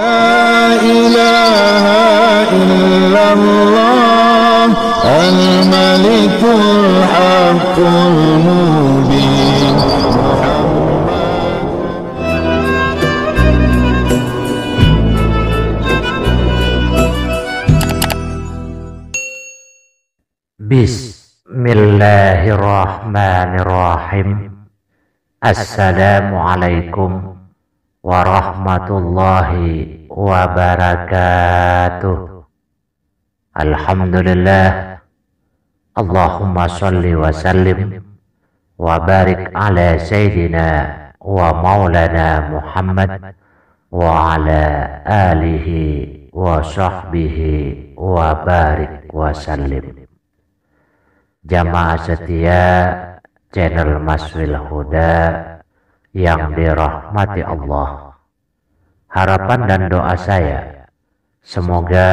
لا إله إلا الله الملك الحق المبين بسم الله الرحمن الرحيم السلام عليكم warahmatullahi wabarakatuh. Alhamdulillah. Allahumma salli wa sallim wa barik ala sayyidina wa maulana Muhammad wa ala alihi wa sahbihi wa barik wa sallim. Jamaah setia channel Maswil Huda yang dirahmati Allah. Harapan dan doa saya, semoga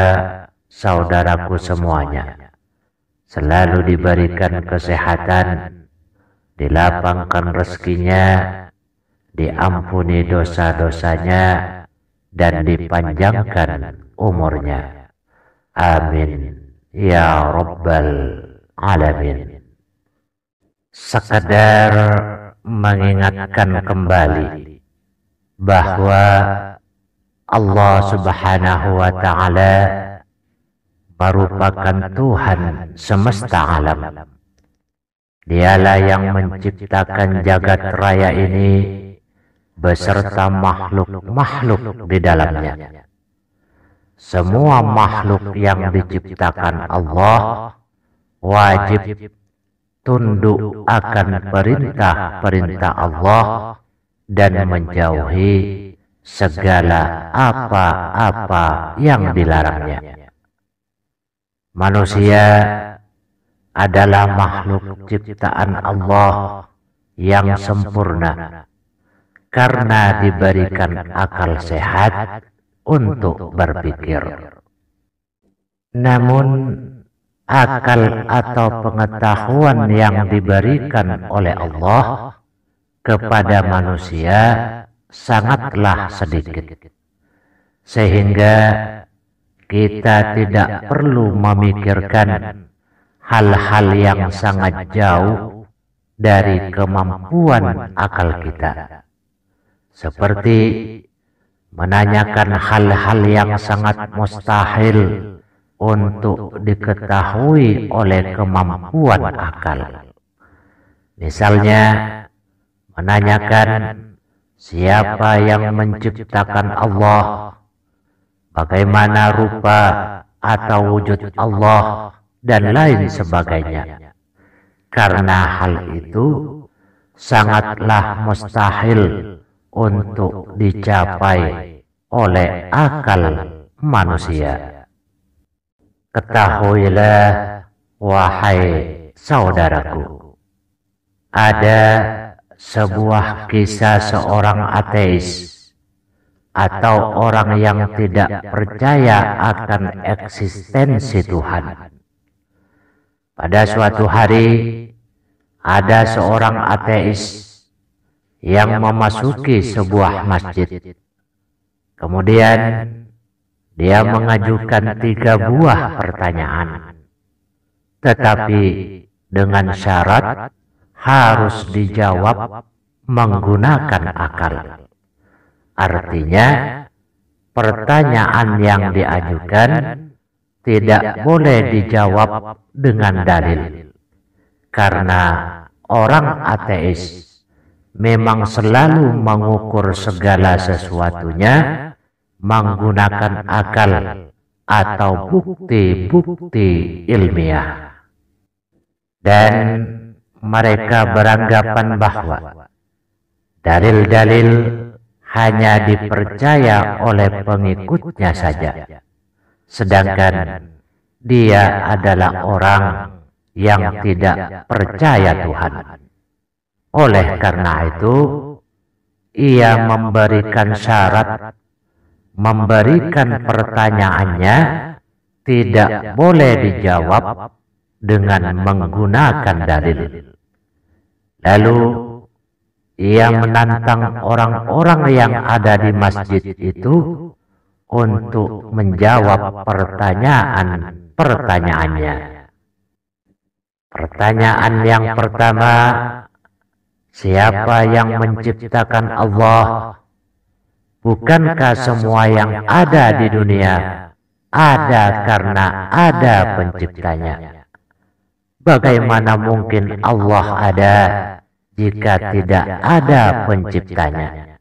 saudaraku semuanya selalu diberikan kesehatan, dilapangkan rezekinya, diampuni dosa-dosanya, dan dipanjangkan umurnya. Amin. Ya Rabbal Alamin. Sekadar mengingatkan kembali bahwa Allah Subhanahu wa taala merupakan Tuhan semesta alam. Dialah yang menciptakan jagat raya ini beserta makhluk-makhluk di dalamnya. Semua makhluk yang diciptakan Allah wajib tunduk akan perintah-perintah Allah dan menjauhi segala apa-apa yang dilarangnya. Manusia adalah makhluk ciptaan Allah yang sempurna karena diberikan akal sehat untuk berpikir. Namun akal atau pengetahuan yang diberikan oleh Allah kepada manusia sangatlah sedikit. Sehingga kita tidak perlu memikirkan hal-hal yang sangat jauh dari kemampuan akal kita. Seperti menanyakan hal-hal yang sangat mustahil untuk diketahui oleh kemampuan akal. Misalnya, menanyakan siapa yang menciptakan Allah, bagaimana rupa atau wujud Allah, dan lain sebagainya. Karena hal itu sangatlah mustahil untuk dicapai oleh akal manusia. Ketahuilah, wahai saudaraku, ada sebuah kisah seorang ateis atau orang yang tidak percaya akan eksistensi Tuhan. Pada suatu hari, ada seorang ateis yang memasuki sebuah masjid. Kemudian, dia mengajukan tiga buah pertanyaan, tetapi dengan syarat harus dijawab menggunakan akal. Artinya, pertanyaan yang diajukan tidak boleh dijawab dengan dalil, karena orang ateis memang selalu mengukur segala sesuatunya menggunakan akal atau bukti-bukti ilmiah. Dan mereka beranggapan bahwa dalil-dalil hanya dipercaya oleh pengikutnya saja. Sedangkan dia adalah orang yang tidak percaya Tuhan. Oleh karena itu, ia memberikan syarat memberikan pertanyaannya tidak boleh dijawab dengan menggunakan dalil. Lalu ia menantang orang-orang yang ada di masjid itu untuk menjawab pertanyaan-pertanyaannya. Pertanyaan yang pertama, siapa yang menciptakan Allah? Bukankah semua yang ada di dunia ada karena ada penciptanya? Bagaimana mungkin Allah ada jika tidak ada penciptanya?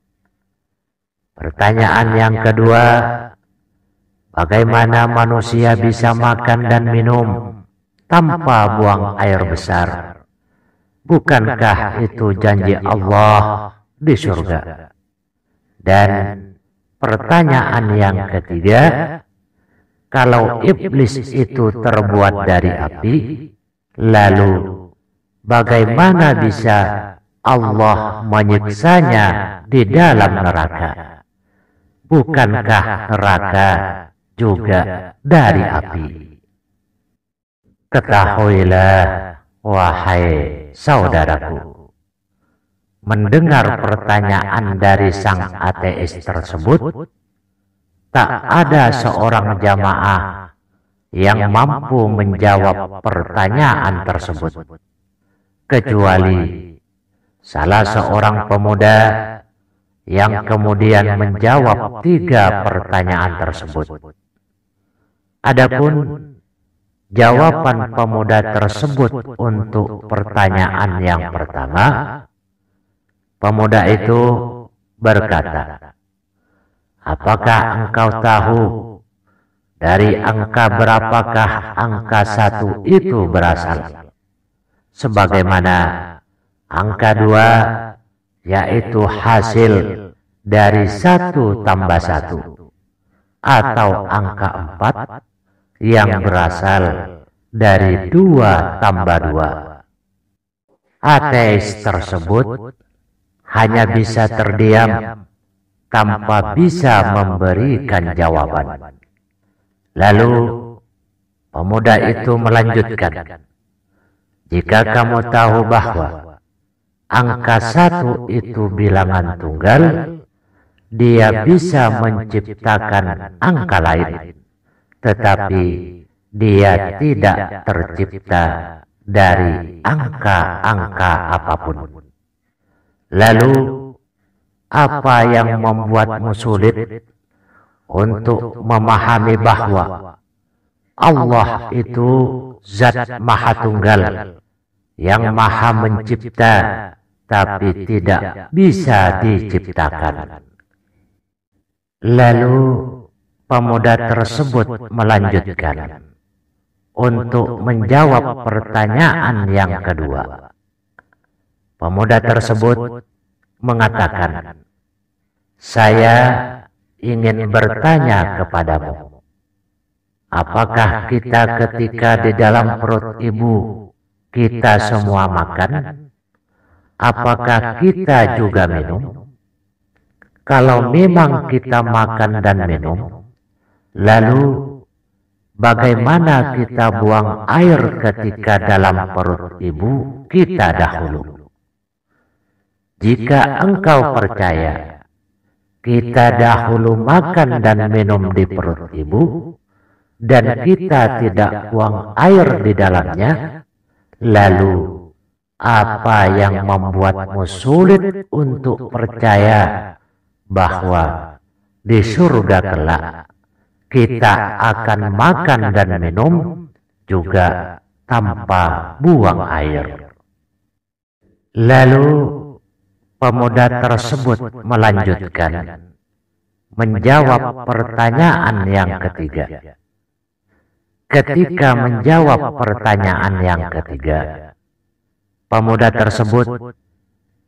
Pertanyaan yang kedua, bagaimana manusia bisa makan dan minum tanpa buang air besar? Bukankah itu janji Allah di surga? Dan pertanyaan yang ketiga, kalau iblis itu terbuat dari api, lalu bagaimana bisa Allah menyiksanya di dalam neraka? Bukankah neraka juga dari api? Ketahuilah, wahai saudaraku, mendengar pertanyaan dari sang ateis tersebut, tak ada seorang jamaah yang mampu menjawab pertanyaan tersebut, kecuali salah seorang pemuda yang kemudian menjawab tiga pertanyaan tersebut. Adapun jawaban pemuda tersebut untuk pertanyaan yang pertama, Pemuda itu berkata, Apakah engkau tahu dari angka berapakah angka satu itu berasal? Sebagaimana angka dua yaitu hasil dari satu tambah satu atau angka empat yang berasal dari dua tambah dua. Ateis tersebut hanya bisa terdiam tanpa bisa memberikan jawaban. Lalu pemuda itu melanjutkan, jika kamu tahu bahwa angka satu itu bilangan tunggal, dia bisa menciptakan angka lain, tetapi dia tidak tercipta dari angka-angka apapun. Lalu, apa yang membuatmu sulit untuk memahami bahwa Allah itu zat maha tunggal yang maha mencipta tapi tidak bisa diciptakan. Lalu pemuda tersebut melanjutkan untuk menjawab pertanyaan yang kedua. Pemuda tersebut mengatakan, "Saya ingin bertanya kepadamu, apakah kita ketika di dalam perut ibu kita semua makan? Apakah kita juga minum? Kalau memang kita makan dan minum, lalu bagaimana kita buang air ketika dalam perut ibu kita dahulu?" Jika engkau percaya, kita dahulu makan dan minum di perut ibu, dan kita tidak buang air di dalamnya, lalu apa yang membuatmu sulit untuk percaya bahwa di surga kelak kita akan makan dan minum juga tanpa buang air? Lalu Pemuda tersebut melanjutkan menjawab pertanyaan yang ketiga. Ketika menjawab pertanyaan yang ketiga, pemuda tersebut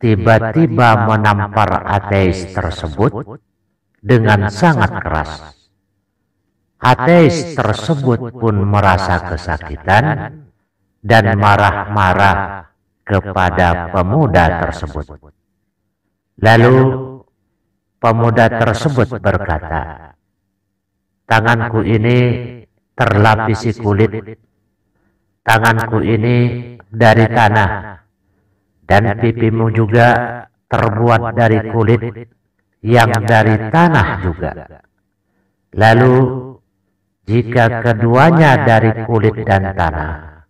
tiba-tiba menampar ateis tersebut dengan sangat keras. Ateis tersebut pun merasa kesakitan dan marah-marah kepada pemuda tersebut. Lalu pemuda tersebut berkata, tanganku ini terlapisi kulit, tanganku ini dari tanah, dan pipimu juga terbuat dari kulit yang dari tanah juga. Lalu jika keduanya dari kulit dan tanah,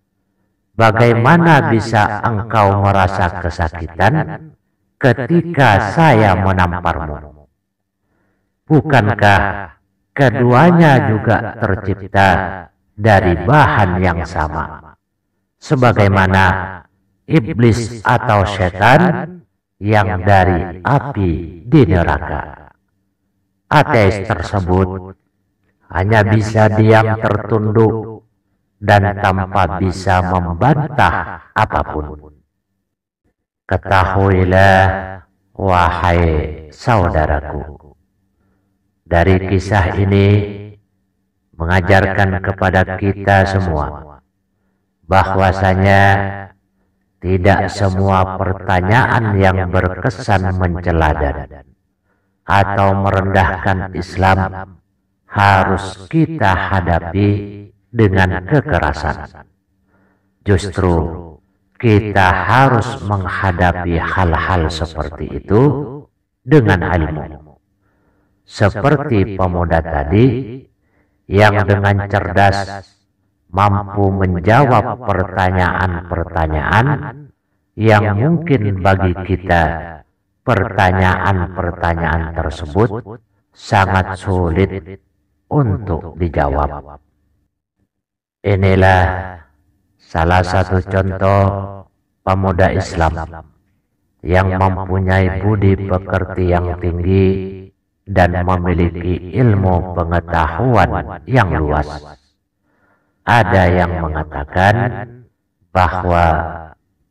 bagaimana bisa engkau merasa kesakitan? ketika saya menamparmu. Bukankah keduanya juga tercipta dari bahan yang sama? Sebagaimana iblis atau setan yang dari api di neraka. Ateis tersebut hanya bisa diam tertunduk dan tanpa bisa membantah apapun. Ketahuilah, wahai saudaraku, dari kisah ini mengajarkan kepada kita semua bahwasanya tidak semua pertanyaan yang berkesan mencela atau merendahkan Islam harus kita hadapi dengan kekerasan. Justru kita harus menghadapi hal-hal seperti itu dengan ilmu. Seperti pemuda tadi yang dengan cerdas mampu menjawab pertanyaan-pertanyaan yang mungkin bagi kita pertanyaan-pertanyaan tersebut sangat sulit untuk dijawab. Inilah Salah satu contoh pemuda Islam yang mempunyai budi pekerti yang tinggi dan memiliki ilmu pengetahuan yang luas. Ada yang mengatakan bahwa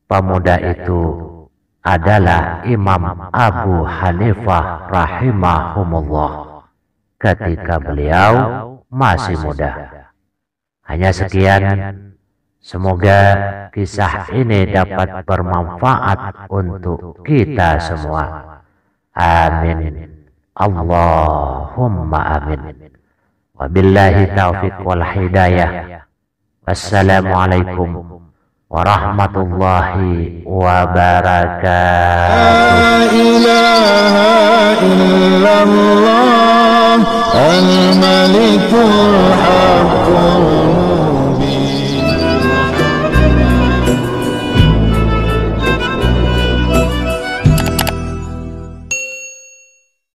pemuda itu adalah Imam Abu Hanifah rahimahumullah ketika beliau masih muda. Hanya sekian Semoga kisah ini dapat bermanfaat untuk kita semua. Amin. Allahumma amin. Wabillahi taufiq wal hidayah. Wassalamualaikum warahmatullahi wabarakatuh. La ilaha illallah al-malikul